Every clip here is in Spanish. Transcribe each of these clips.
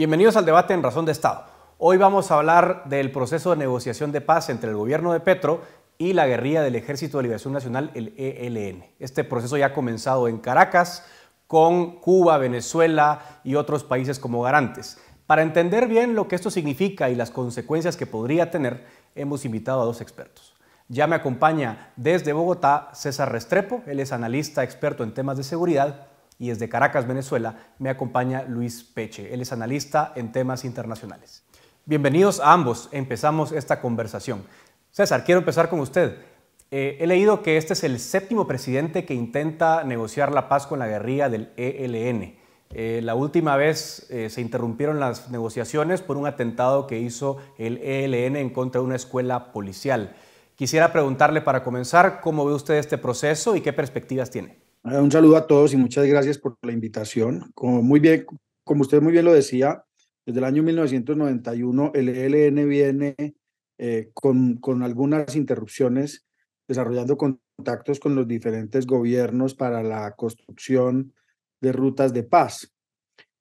Bienvenidos al debate en Razón de Estado. Hoy vamos a hablar del proceso de negociación de paz entre el gobierno de Petro y la guerrilla del Ejército de Liberación Nacional, el ELN. Este proceso ya ha comenzado en Caracas con Cuba, Venezuela y otros países como garantes. Para entender bien lo que esto significa y las consecuencias que podría tener, hemos invitado a dos expertos. Ya me acompaña desde Bogotá César Restrepo, él es analista experto en temas de seguridad y desde Caracas, Venezuela, me acompaña Luis Peche. Él es analista en temas internacionales. Bienvenidos a ambos. Empezamos esta conversación. César, quiero empezar con usted. Eh, he leído que este es el séptimo presidente que intenta negociar la paz con la guerrilla del ELN. Eh, la última vez eh, se interrumpieron las negociaciones por un atentado que hizo el ELN en contra de una escuela policial. Quisiera preguntarle para comenzar cómo ve usted este proceso y qué perspectivas tiene. Eh, un saludo a todos y muchas gracias por la invitación. Como, muy bien, como usted muy bien lo decía, desde el año 1991 el ELN viene eh, con, con, algunas interrupciones desarrollando contactos con los diferentes gobiernos para la construcción de rutas de paz.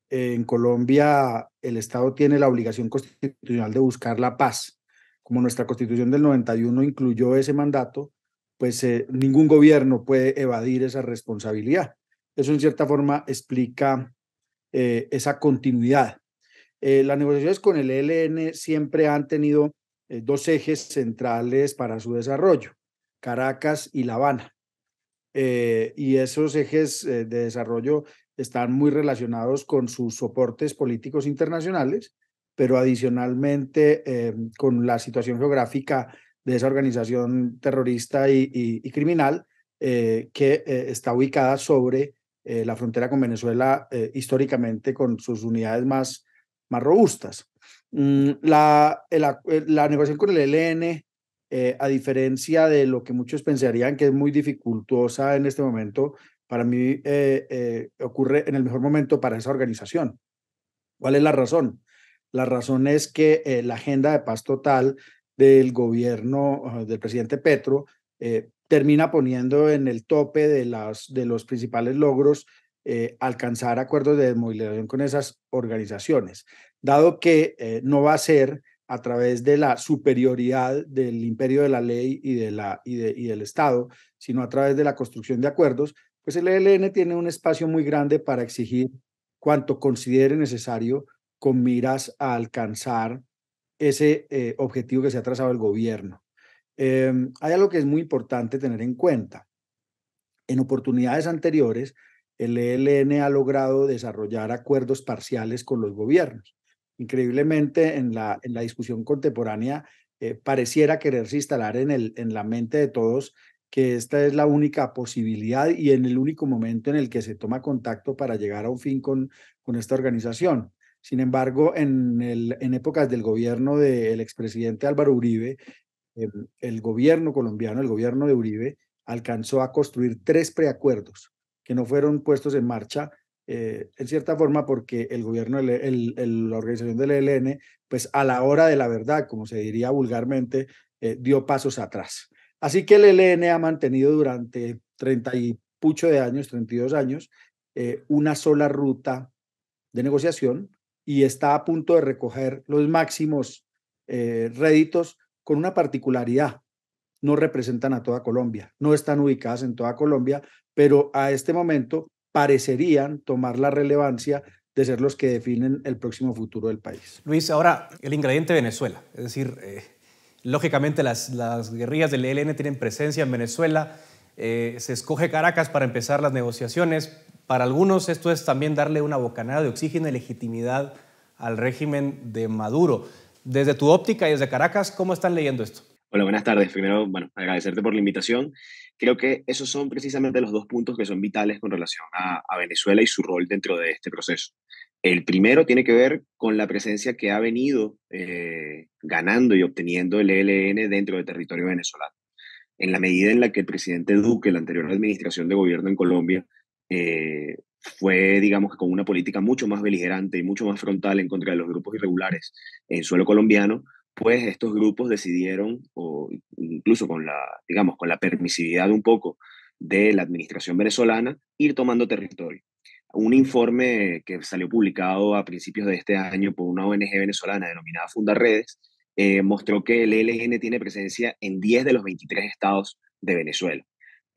en Colombia el Estado tiene la obligación constitucional de buscar la paz. Como nuestra constitución del 91 incluyó ese mandato, pues eh, ningún gobierno puede evadir esa responsabilidad. Eso en cierta forma explica eh, esa continuidad. Eh, las negociaciones con el ELN siempre han tenido dos ejes centrales para su desarrollo, Caracas y La Habana. y esos ejes de desarrollo están muy relacionados con sus soportes políticos internacionales, pero adicionalmente con la situación geográfica de esa organización terrorista y, criminal eh, que eh, está ubicada sobre eh, la frontera con Venezuela históricamente con sus unidades más, más robustas. Mm, la, la, la, negociación con el ELN, a diferencia de lo que muchos pensarían que es muy dificultosa en este momento, para mí ocurre en el mejor momento para esa organización. ¿Cuál es la razón? La razón es que la agenda de paz total del gobierno ah, del presidente Petro eh, termina poniendo en el tope de, las, de los principales logros eh, alcanzar acuerdos de desmovilización con esas organizaciones, dado que eh, no va a ser a través de la superioridad del imperio de la ley y, de la, y, y del Estado, sino a través de la construcción de acuerdos, pues el ELN tiene un espacio muy grande para exigir cuanto considere necesario con miras a alcanzar ese eh, objetivo que se ha trazado el gobierno. Em, hay algo que es muy importante tener en cuenta. En oportunidades anteriores, el ELN ha logrado desarrollar acuerdos parciales con los gobiernos. Increíblemente, en la, en la discusión contemporánea, eh, pareciera quererse instalar en, el, en la mente de todos que esta es la única posibilidad y en el único momento en el que se toma contacto para llegar a un fin con, con esta organización. Sin embargo, en, épocas del gobierno del expresidente Álvaro Uribe, em, el gobierno colombiano, el gobierno de Uribe, alcanzó a construir tres preacuerdos que no fueron puestos en marcha, eh, en cierta forma porque el gobierno, la organización del ELN, pues a la hora de la verdad, como se diría vulgarmente, eh, dio pasos atrás. Así que el ELN ha mantenido durante treinta y pucho de años, 32 años, eh, una sola ruta de negociación y está a punto de recoger los máximos eh, réditos con una particularidad. No representan a toda Colombia, no están ubicadas en toda Colombia, pero a este momento parecerían tomar la relevancia de ser los que definen el próximo futuro del país. Luis, ahora el ingrediente Venezuela, es decir, eh, lógicamente las, guerrillas del ELN tienen presencia en Venezuela, eh, se escoge Caracas para empezar las negociaciones, para algunos esto es también darle una bocanada de oxígeno y legitimidad al régimen de Maduro. Desde tu óptica y desde Caracas, ¿cómo están leyendo esto? Hola, buenas tardes. Primero, bueno, agradecerte por la invitación. Creo que esos son precisamente los dos puntos que son vitales con relación a, Venezuela y su rol dentro de este proceso. El primero tiene que ver con la presencia que ha venido eh, ganando y obteniendo el ELN dentro del territorio venezolano. En la medida en la que el presidente Duque, la anterior administración de gobierno en Colombia, eh, fue, digamos, con una política mucho más beligerante y mucho más frontal en contra de los grupos irregulares en suelo colombiano, pues estos grupos decidieron, o incluso con la, digamos, con la permisividad un poco de la administración venezolana, ir tomando territorio. Un informe que salió publicado a principios de este año por una ONG venezolana denominada Fundaredes, eh, mostró que el ELN tiene presencia en 10 de los 23 estados de Venezuela.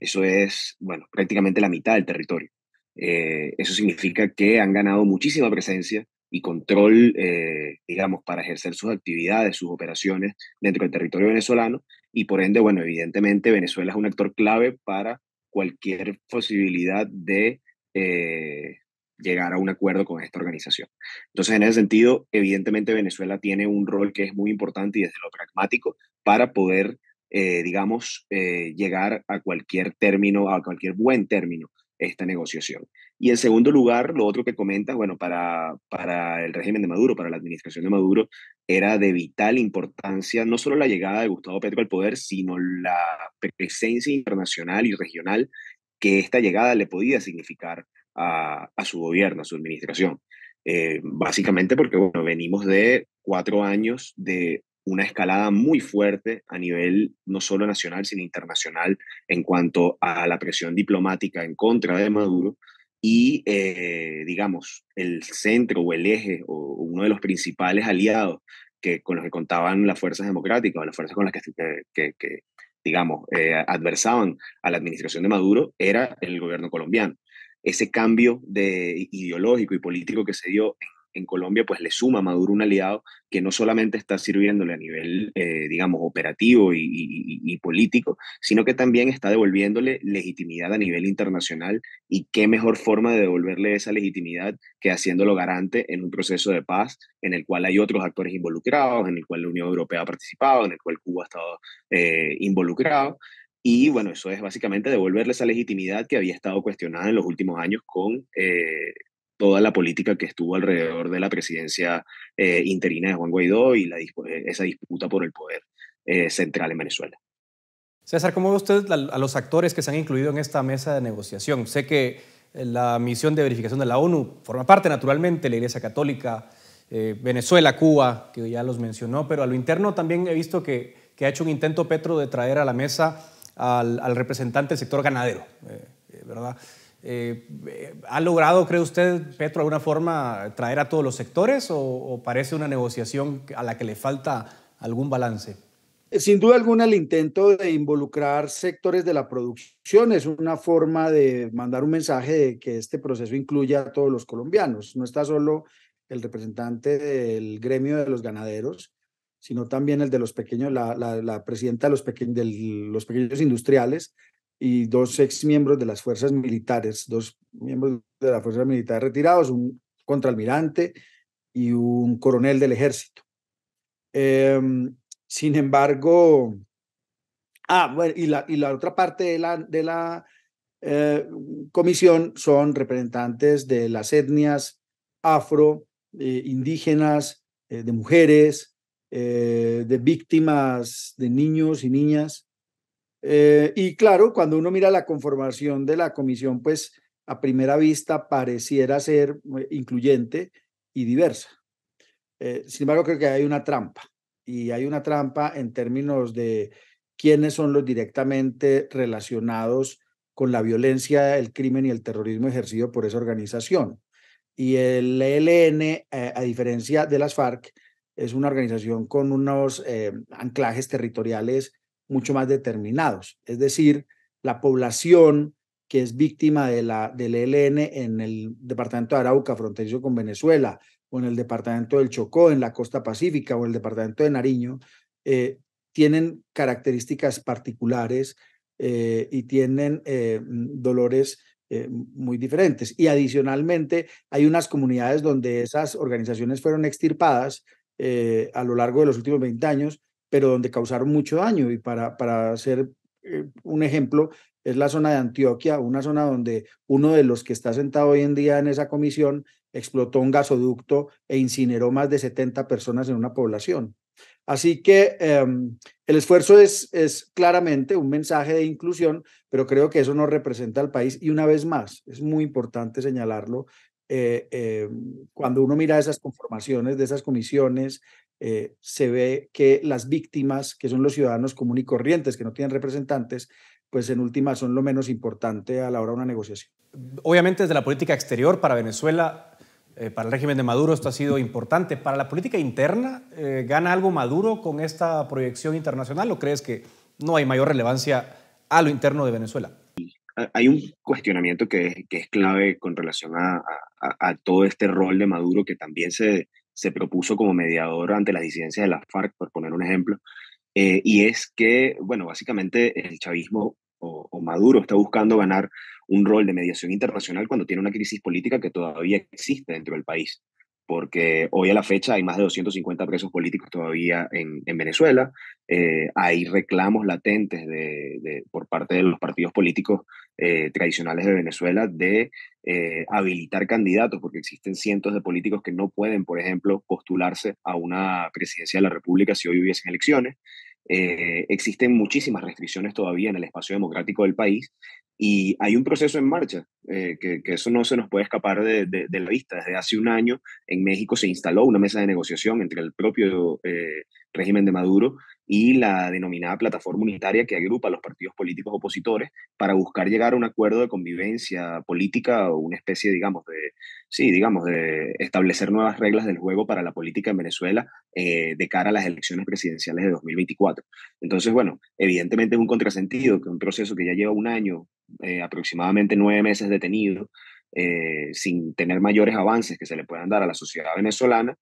Eso es, bueno, prácticamente la mitad del territorio. Eh, eso significa que han ganado muchísima presencia y control, eh, digamos, para ejercer sus actividades, sus operaciones dentro del territorio venezolano. Y por ende, bueno, evidentemente Venezuela es un actor clave para cualquier posibilidad de eh, llegar a un acuerdo con esta organización. Entonces, en ese sentido, evidentemente Venezuela tiene un rol que es muy importante y desde lo pragmático para poder eh, digamos, eh, llegar a cualquier término, a cualquier buen término esta negociación. Y en segundo lugar, lo otro que comenta bueno, para, para el régimen de Maduro, para la administración de Maduro, era de vital importancia no solo la llegada de Gustavo Petro al poder, sino la presencia internacional y regional que esta llegada le podía significar a, a su gobierno, a su administración. Eh, básicamente porque, bueno, venimos de cuatro años de una escalada muy fuerte a nivel no solo nacional, sino internacional en cuanto a la presión diplomática en contra de Maduro y, eh, digamos, el centro o el eje o uno de los principales aliados que, con los que contaban las fuerzas democráticas o las fuerzas con las que, digamos, eh, adversaban a la administración de Maduro era el gobierno colombiano. Ese cambio de ideológico y político que se dio en en Colombia, pues le suma a Maduro un aliado que no solamente está sirviéndole a nivel, eh, digamos, operativo y, político, sino que también está devolviéndole legitimidad a nivel internacional. Y qué mejor forma de devolverle esa legitimidad que haciéndolo garante en un proceso de paz en el cual hay otros actores involucrados, en el cual la Unión Europea ha participado, en el cual Cuba ha estado eh, involucrado. Y bueno, eso es básicamente devolverle esa legitimidad que había estado cuestionada en los últimos años con, eh, toda la política que estuvo alrededor de la presidencia eh, interina de Juan Guaidó y eh, esa disputa por el poder eh, central en Venezuela. César, ¿cómo ve usted a los actores que se han incluido en esta mesa de negociación? Sé que la misión de verificación de la ONU forma parte, naturalmente, la Iglesia Católica, Venezuela, Cuba, que ya los mencionó, pero a lo interno también he visto que, ha hecho un intento Petro de traer a la mesa al, representante del sector ganadero, ¿verdad? Eh, eh, ¿Ha logrado, cree usted, Petro, alguna forma traer a todos los sectores o, parece una negociación a la que le falta algún balance? Eh, sin duda alguna, el intento de involucrar sectores de la producción es una forma de mandar un mensaje de que este proceso incluye a todos los colombianos. No está solo el representante del gremio de los ganaderos, sino también el de los pequeños, la, presidenta de los pequeños industriales, y dos ex miembros de las fuerzas militares, dos miembros de las fuerzas militares retirados, un contraalmirante y un coronel del ejército. Em, sin embargo, ah, bueno, y la, y la otra parte de la, de la eh, comisión son representantes de las etnias afro, eh, indígenas, eh, de mujeres, de víctimas, de niños y niñas eh, y claro, cuando uno mira la conformación de la comisión, pues a primera vista pareciera ser eh, incluyente y diversa. Eh, sin embargo, creo que hay una trampa y hay una trampa en términos de quiénes son los directamente relacionados con la violencia, el crimen y el terrorismo ejercido por esa organización. Y el ELN, a diferencia de las FARC, es una organización con unos anclajes territoriales mucho más determinados. Es decir, la población que es víctima de la, del ELN en el departamento de Arauca, fronterizo con Venezuela, o en el departamento del Chocó, en la costa pacífica, o el departamento de Nariño, eh, tienen características particulares eh, y tienen eh, dolores muy diferentes. Y adicionalmente, hay unas comunidades donde esas organizaciones fueron extirpadas a lo largo de los últimos 20 años pero donde causaron mucho daño. Y para, para hacer eh, un ejemplo, es la zona de Antioquia, una zona donde uno de los que está sentado hoy en día en esa comisión explotó un gasoducto e incineró más de 70 personas en una población. Así que em, el esfuerzo es, es claramente un mensaje de inclusión, pero creo que eso no representa al país. Y una vez más, es muy importante señalarlo, eh, em, cuando uno mira esas conformaciones de esas comisiones, eh, se ve que las víctimas, que son los ciudadanos comunes y corrientes, que no tienen representantes, pues en última son lo menos importante a la hora de una negociación. Obviamente desde la política exterior para Venezuela, eh, para el régimen de Maduro esto ha sido importante. ¿Para la política interna eh, gana algo Maduro con esta proyección internacional o crees que no hay mayor relevancia a lo interno de Venezuela? Hay un cuestionamiento que, es clave con relación a todo este rol de Maduro que también se, se propuso como mediador ante las disidencias de la FARC, por poner un ejemplo, eh, y es que, bueno, básicamente el chavismo o, Maduro está buscando ganar un rol de mediación internacional cuando tiene una crisis política que todavía existe dentro del país, porque hoy a la fecha hay más de 250 presos políticos todavía en, Venezuela, eh, hay reclamos latentes por parte de los partidos políticos eh, tradicionales de Venezuela de eh, habilitar candidatos, porque existen cientos de políticos que no pueden, por ejemplo, postularse a una presidencia de la República si hoy hubiesen elecciones. Eh, existen muchísimas restricciones todavía en el espacio democrático del país y hay un proceso en marcha, que, eso no se nos puede escapar de, la vista. Desde hace un año en México se instaló una mesa de negociación entre el propio régimen de Maduro, y la denominada plataforma unitaria que agrupa a los partidos políticos opositores para buscar llegar a un acuerdo de convivencia política o una especie, digamos, de, sí, digamos, de establecer nuevas reglas del juego para la política en Venezuela eh, de cara a las elecciones presidenciales de 2024. Entonces, bueno, evidentemente es un contrasentido que un proceso que ya lleva un año, eh, aproximadamente nueve meses detenido, eh, sin tener mayores avances que se le puedan dar a la sociedad venezolana,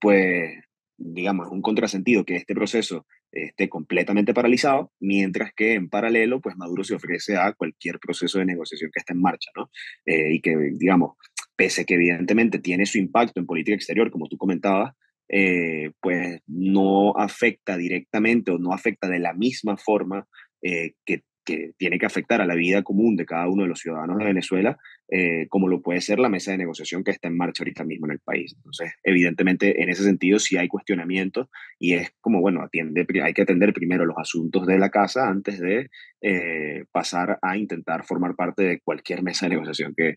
pues digamos, un contrasentido que este proceso esté completamente paralizado, mientras que en paralelo, pues Maduro se ofrece a cualquier proceso de negociación que esté en marcha, ¿no? Eh, y que, digamos, pese que evidentemente tiene su impacto en política exterior, como tú comentabas, eh, pues no afecta directamente o no afecta de la misma forma eh, que que tiene que afectar a la vida común de cada uno de los ciudadanos de Venezuela, eh, como lo puede ser la mesa de negociación que está en marcha ahorita mismo en el país. Entonces, evidentemente, en ese sentido sí hay cuestionamiento y es como, bueno, atiende, hay que atender primero los asuntos de la casa antes de eh, pasar a intentar formar parte de cualquier mesa de negociación que,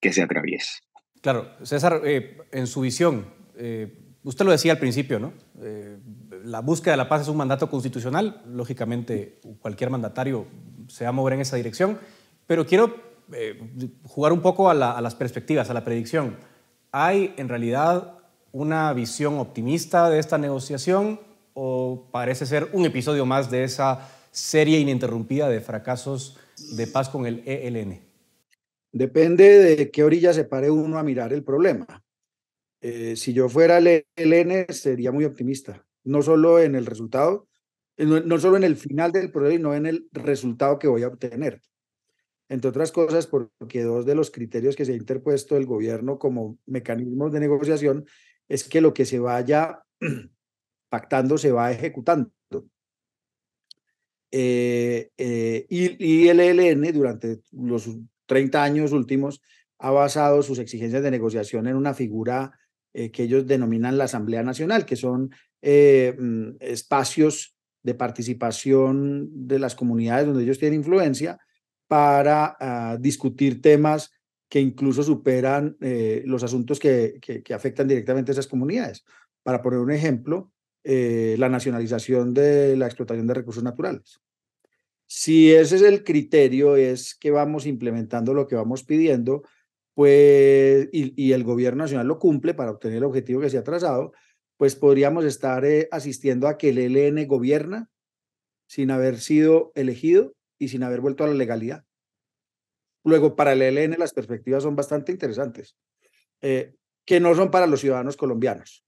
que se atraviese. Claro, César, eh, en su visión, usted lo decía al principio, ¿no? Eh, la búsqueda de la paz es un mandato constitucional, lógicamente cualquier mandatario se va a mover en esa dirección, pero quiero eh, jugar un poco a, a las perspectivas, a la predicción. ¿Hay en realidad una visión optimista de esta negociación o parece ser un episodio más de esa serie ininterrumpida de fracasos de paz con el ELN? Depende de qué orilla se pare uno a mirar el problema. Eh, si yo fuera el LN, sería muy optimista, no solo en el resultado, eh, no, solo en el final del proceso, sino en el resultado que voy a obtener. Entre otras cosas, porque dos de los criterios que se ha interpuesto el gobierno como mecanismos de negociación es que lo que se vaya pactando se va ejecutando. Eh, y, y, el ELN durante los 30 años últimos ha basado sus exigencias de negociación en una figura eh, que ellos denominan la Asamblea Nacional, que son eh, mm, espacios de participación de las comunidades donde ellos tienen influencia para ah, discutir temas que incluso superan eh, los asuntos que, que, que, afectan directamente a esas comunidades. Para poner un ejemplo, la nacionalización de la explotación de recursos naturales. Si ese es el criterio, es que vamos implementando lo que vamos pidiendo, pues, y, el gobierno nacional lo cumple para obtener el objetivo que se ha trazado, pues podríamos estar eh, asistiendo a que el ELN gobierna sin haber sido elegido y sin haber vuelto a la legalidad. Luego, para el ELN las perspectivas son bastante interesantes, eh, que no son para los ciudadanos colombianos.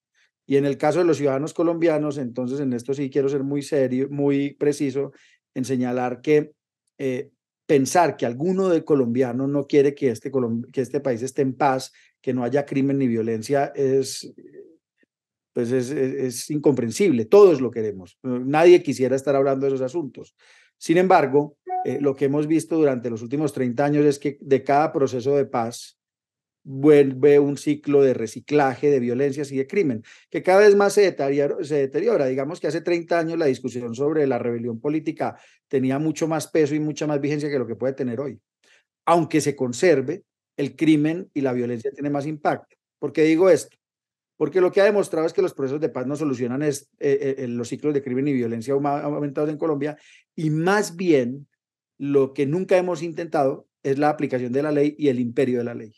Y en el caso de los ciudadanos colombianos, entonces en esto sí quiero ser muy serio, muy preciso en señalar que eh, pensar que alguno de colombianos no quiere que este, que este país esté en paz, que no haya crimen ni violencia, es, pues es, es, incomprensible. Todos lo queremos. Nadie quisiera estar hablando de esos asuntos. Sin embargo, eh, lo que hemos visto durante los últimos 30 años es que de cada proceso de paz, vuelve un ciclo de reciclaje de violencias y de crimen, que cada vez más se deteriora, Digamos que hace 30 años la discusión sobre la rebelión política tenía mucho más peso y mucha más vigencia que lo que puede tener hoy. Aunque se conserve, el crimen y la violencia tiene más impacto. ¿Por qué digo esto? Porque lo que ha demostrado es que los procesos de paz no solucionan eh, eh, los ciclos de crimen y violencia aumentados en Colombia y más bien lo que nunca hemos intentado es la aplicación de la ley y el imperio de la ley.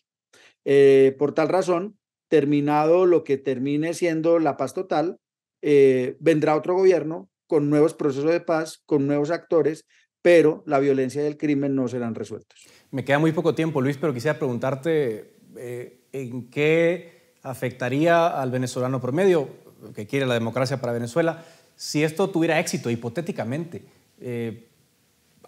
Eh, por tal razón, terminado lo que termine siendo la paz total, eh, vendrá otro gobierno con nuevos procesos de paz, con nuevos actores, pero la violencia y el crimen no serán resueltos. Me queda muy poco tiempo, Luis, pero quisiera preguntarte eh, en qué afectaría al venezolano promedio que quiere la democracia para Venezuela si esto tuviera éxito hipotéticamente.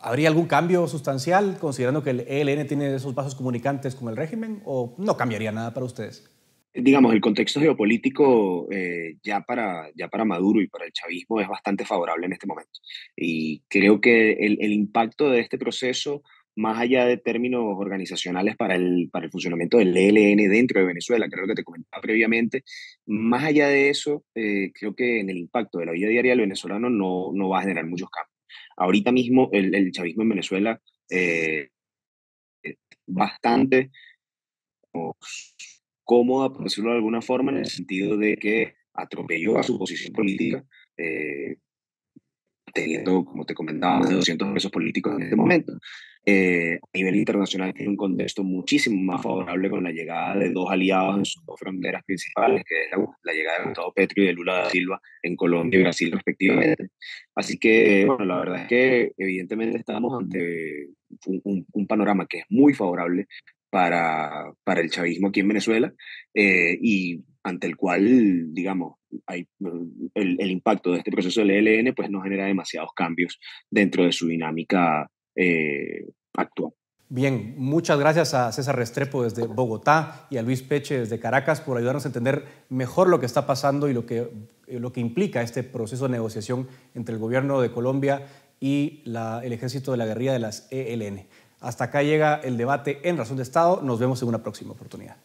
¿Habría algún cambio sustancial considerando que el ELN tiene esos vasos comunicantes con el régimen o no cambiaría nada para ustedes? Digamos, el contexto geopolítico eh, ya, para, ya para Maduro y para el chavismo es bastante favorable en este momento. Y creo que el, el impacto de este proceso, más allá de términos organizacionales para el, para el funcionamiento del ELN dentro de Venezuela, creo que te comentaba previamente, más allá de eso, eh, creo que en el impacto de la vida diaria del venezolano no, no va a generar muchos cambios. Ahorita mismo el, chavismo en Venezuela es eh, eh, bastante cómodo, cómoda, por decirlo de alguna forma, en el sentido de que atropelló a su posición política, eh, teniendo, como te comentaba, más de 200 pesos políticos en este momento. Eh, a nivel internacional tiene un contexto muchísimo más favorable con la llegada de dos aliados en sus dos fronteras principales, que es la, llegada de Gustavo Petro y de Lula da Silva en Colombia y Brasil respectivamente. Así que, bueno, la verdad es que evidentemente estamos ante un, panorama que es muy favorable para, para el chavismo aquí en Venezuela eh, y ante el cual, digamos, hay, el, impacto de este proceso del ELN pues no genera demasiados cambios dentro de su dinámica eh, Bien, muchas gracias a César Restrepo desde Bogotá y a Luis Peche desde Caracas por ayudarnos a entender mejor lo que está pasando y lo que, eh, lo que implica este proceso de negociación entre el gobierno de Colombia y el ejército de la guerrilla de las ELN. Hasta acá llega el debate en Razón de Estado. Nos vemos en una próxima oportunidad.